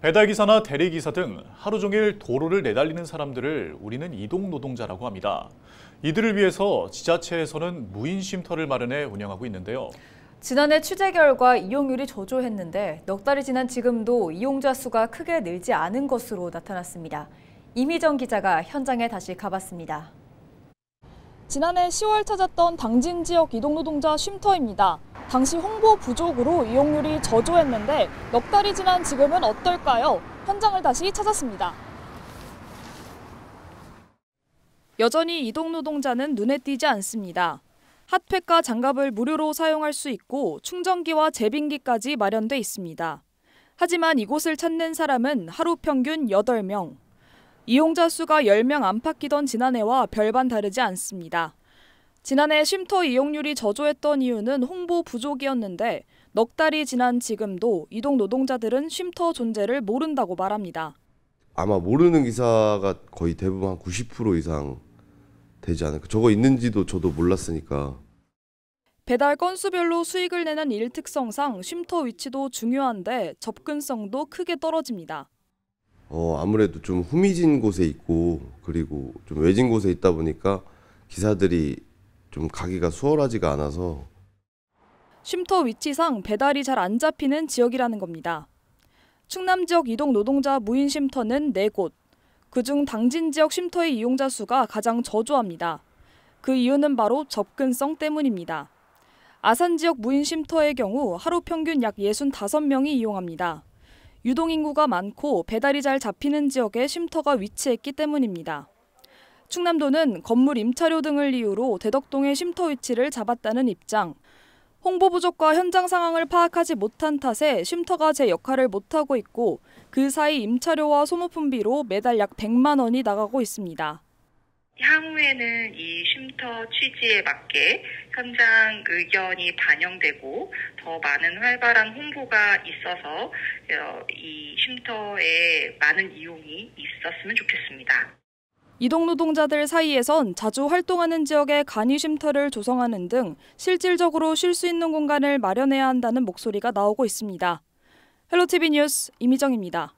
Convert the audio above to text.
배달기사나 대리기사 등 하루 종일 도로를 내달리는 사람들을 우리는 이동노동자라고 합니다. 이들을 위해서 지자체에서는 무인 쉼터를 마련해 운영하고 있는데요. 지난해 취재 결과 이용률이 저조했는데 넉 달이 지난 지금도 이용자 수가 크게 늘지 않은 것으로 나타났습니다. 이미정 기자가 현장에 다시 가봤습니다. 지난해 10월 찾았던 당진 지역 이동노동자 쉼터입니다. 당시 홍보 부족으로 이용률이 저조했는데 넉 달이 지난 지금은 어떨까요? 현장을 다시 찾았습니다. 여전히 이동 노동자는 눈에 띄지 않습니다. 핫팩과 장갑을 무료로 사용할 수 있고 충전기와 재빙기까지 마련돼 있습니다. 하지만 이곳을 찾는 사람은 하루 평균 8명. 이용자 수가 10명 안팎이던 지난해와 별반 다르지 않습니다. 지난해 쉼터 이용률이 저조했던 이유는 홍보 부족이었는데 넉 달이 지난 지금도 이동 노동자들은 쉼터 존재를 모른다고 말합니다. 아마 모르는 기사가 거의 대부분 한90% 이상 되지 않을까. 저거 있는지도 저도 몰랐으니까. 배달 건수별로 수익을 내는 일 특성상 쉼터 위치도 중요한데 접근성도 크게 떨어집니다. 어, 아무래도 좀 후미진 곳에 있고 그리고 좀 외진 곳에 있다 보니까 기사들이 좀 가기가 수월하지가 않아서 쉼터 위치상 배달이 잘 안 잡히는 지역이라는 겁니다. 충남 지역 이동 노동자 무인 쉼터는 네곳 그 중 당진 지역 쉼터의 이용자 수가 가장 저조합니다. 그 이유는 바로 접근성 때문입니다. 아산 지역 무인 쉼터의 경우 하루 평균 약 65명이 이용합니다. 유동 인구가 많고 배달이 잘 잡히는 지역에 쉼터가 위치했기 때문입니다. 충남도는 건물 임차료 등을 이유로 대덕동의 쉼터 위치를 잡았다는 입장. 홍보 부족과 현장 상황을 파악하지 못한 탓에 쉼터가 제 역할을 못하고 있고 그 사이 임차료와 소모품비로 매달 약 100만 원이 나가고 있습니다. 향후에는 이 쉼터 취지에 맞게 현장 의견이 반영되고 더 많은 활발한 홍보가 있어서 어, 이 쉼터에 많은 이용이 있었으면 좋겠습니다. 이동 노동자들 사이에선 자주 활동하는 지역에 간이 쉼터를 조성하는 등 실질적으로 쉴 수 있는 공간을 마련해야 한다는 목소리가 나오고 있습니다. 헬로티비 뉴스 이미정입니다.